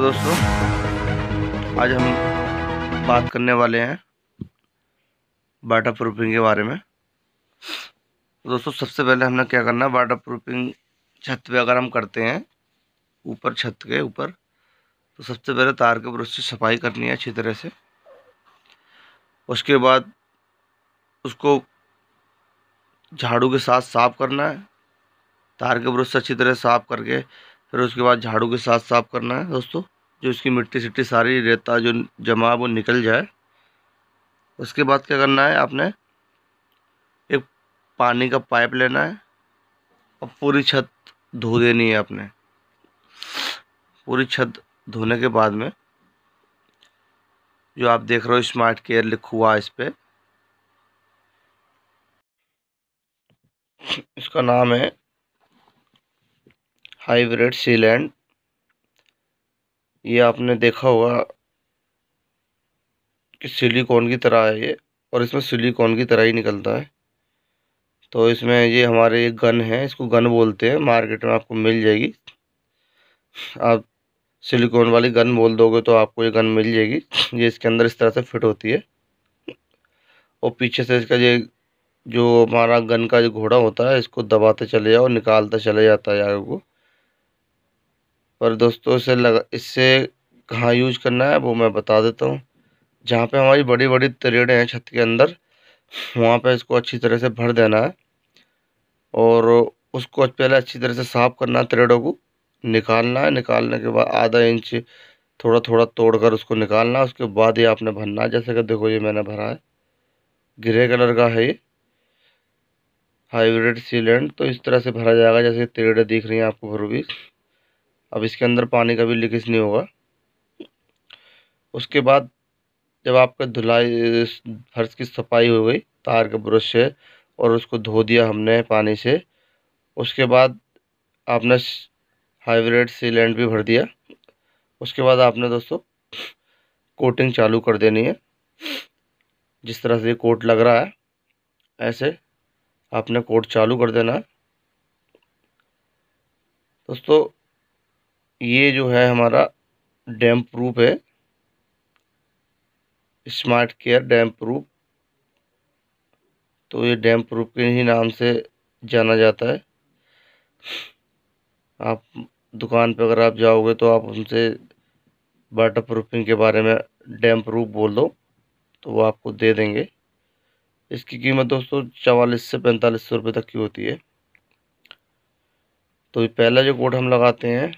hello दोस्तों आज हम बात करने वाले हैं वाटर प्रूफिंग के बारे में तो दोस्तों सबसे पहले हमने क्या करना है वाटर प्रूफिंग छत पे अगर हम करते हैं ऊपर छत के ऊपर तो सबसे पहले तार के ब्रश से सफाई करनी है अच्छी तरह से उसके बाद उसको झाड़ू के साथ साफ़ करना है तार के ब्रश से अच्छी तरह साफ़ करके फिर उसके बाद झाड़ू के साथ साफ़ करना है दोस्तों जो इसकी मिट्टी सिट्टी सारी रेता जो जमा वो निकल जाए उसके बाद क्या करना है आपने एक पानी का पाइप लेना है और पूरी छत धो देनी है आपने पूरी छत धोने के बाद में जो आप देख रहे हो स्मार्ट केयर लिखा हुआ है इस पर इसका नाम है हाइब्रिड सीलैंड ये आपने देखा होगा कि सिलिकॉन की तरह है ये और इसमें सिलिकॉन की तरह ही निकलता है तो इसमें ये हमारे एक गन है इसको गन बोलते हैं मार्केट में आपको मिल जाएगी आप सिलिकॉन वाली गन बोल दोगे तो आपको ये गन मिल जाएगी ये इसके अंदर इस तरह से फिट होती है और पीछे से इसका ये जो हमारा गन का जो घोड़ा होता है इसको दबाते चले जाओ निकालता चले जाता है आगे को पर दोस्तों इसे लगा इससे कहाँ यूज करना है वो मैं बता देता हूँ जहाँ पे हमारी बड़ी बड़ी तरेड़े हैं छत के अंदर वहाँ पे इसको अच्छी तरह से भर देना है और उसको पहले अच्छी तरह से साफ़ करना है तरेड़ों को निकालना है निकालने के बाद आधा इंच थोड़ा थोड़ा तोड़ कर उसको निकालना उसके बाद ही आपने भरना है जैसे कि देखो ये मैंने भरा है ग्रे कलर का है ये हाइब्रिड सीलेंट तो इस तरह से भरा जाएगा जैसे तेड़े दिख रही हैं आपको भी अब इसके अंदर पानी का भी लीकेज नहीं होगा उसके बाद जब आपका धुलाई फर्श की सफाई हो गई तार के ब्रश से और उसको धो दिया हमने पानी से उसके बाद आपने हाइब्रेड सीलेंट भी भर दिया उसके बाद आपने दोस्तों कोटिंग चालू कर देनी है जिस तरह से कोट लग रहा है ऐसे आपने कोट चालू कर देना है दोस्तों ये जो है हमारा डैम प्रूफ है स्मार्ट केयर डैम प्रूफ तो ये डैम प्रूफ के ही नाम से जाना जाता है आप दुकान पर अगर आप जाओगे तो आप उनसे वाटर प्रूफिंग के बारे में डैम प्रूफ बोल दो तो वो आपको दे देंगे इसकी कीमत दोस्तों चवालीस से पैंतालीस सौ रुपये तक की होती है तो पहला जो कोड हम लगाते हैं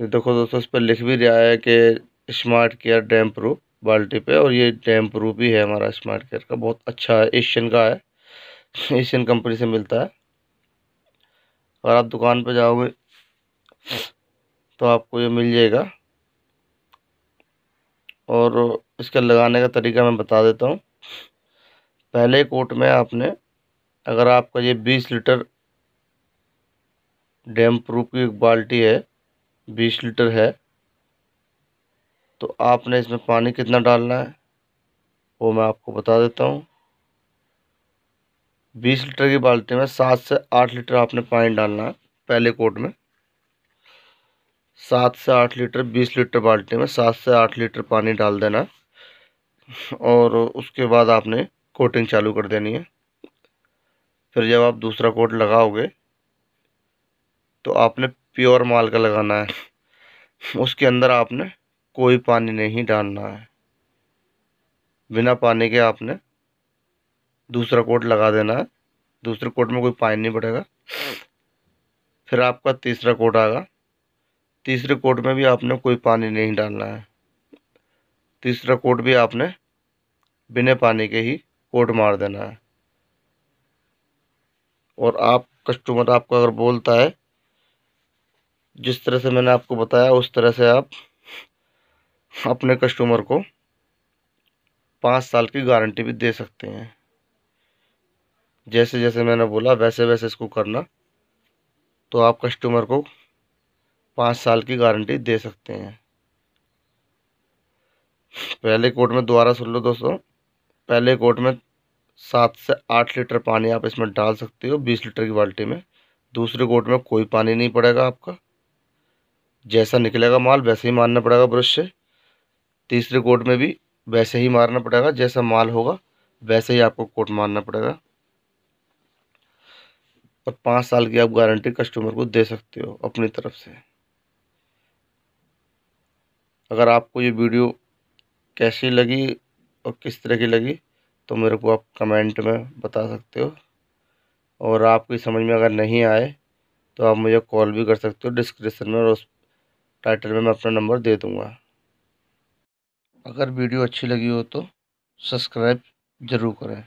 ये देखो दोस्तों इस पर लिख भी रहा है कि स्मार्ट केयर डैम प्रूफ बाल्टी पे और ये डैम प्रूफ ही है हमारा स्मार्ट केयर का बहुत अच्छा है एशियन का है एशियन कंपनी से मिलता है अगर आप दुकान पर जाओगे तो आपको ये मिल जाएगा और इसका लगाने का तरीका मैं बता देता हूँ पहले कोट में आपने अगर आपका ये बीस लीटर डैम प्रूफ की एक बाल्टी है बीस लीटर है तो आपने इसमें पानी कितना डालना है वो मैं आपको बता देता हूँ बीस लीटर की बाल्टी में सात से आठ लीटर आपने पानी डालना है पहले कोट में सात से आठ लीटर बीस लीटर बाल्टी में सात से आठ लीटर पानी डाल देना और उसके बाद आपने कोटिंग चालू कर देनी है फिर जब आप दूसरा कोट लगाओगे तो आपने प्योर माल का लगाना है उसके अंदर आपने कोई पानी नहीं डालना है बिना पानी के आपने दूसरा कोट लगा देना है दूसरे कोट में कोई पानी नहीं पड़ेगा फिर आपका तीसरा कोट आएगा तीसरे कोट में भी आपने कोई पानी नहीं डालना है तीसरा कोट भी आपने बिना पानी के ही कोट मार देना है और आप कस्टमर आपको अगर बोलता है जिस तरह से मैंने आपको बताया उस तरह से आप अपने कस्टमर को पाँच साल की गारंटी भी दे सकते हैं जैसे जैसे मैंने बोला वैसे वैसे इसको करना तो आप कस्टमर को पाँच साल की गारंटी दे सकते हैं पहले कोट में दोबारा सुन लो दोस्तों पहले कोट में सात से आठ लीटर पानी आप इसमें डाल सकते हो बीस लीटर की बाल्टी में दूसरे कोट में कोई पानी नहीं पड़ेगा आपका जैसा निकलेगा माल वैसे ही मारना पड़ेगा ब्रश से तीसरे कोट में भी वैसे ही मारना पड़ेगा जैसा माल होगा वैसे ही आपको कोट मारना पड़ेगा और पाँच साल की आप गारंटी कस्टमर को दे सकते हो अपनी तरफ से अगर आपको ये वीडियो कैसी लगी और किस तरह की लगी तो मेरे को आप कमेंट में बता सकते हो और आपकी समझ में अगर नहीं आए तो आप मुझे कॉल भी कर सकते हो डिस्क्रिप्शन में और उस टाइटल में मैं अपना नंबर दे दूँगा अगर वीडियो अच्छी लगी हो तो सब्सक्राइब ज़रूर करें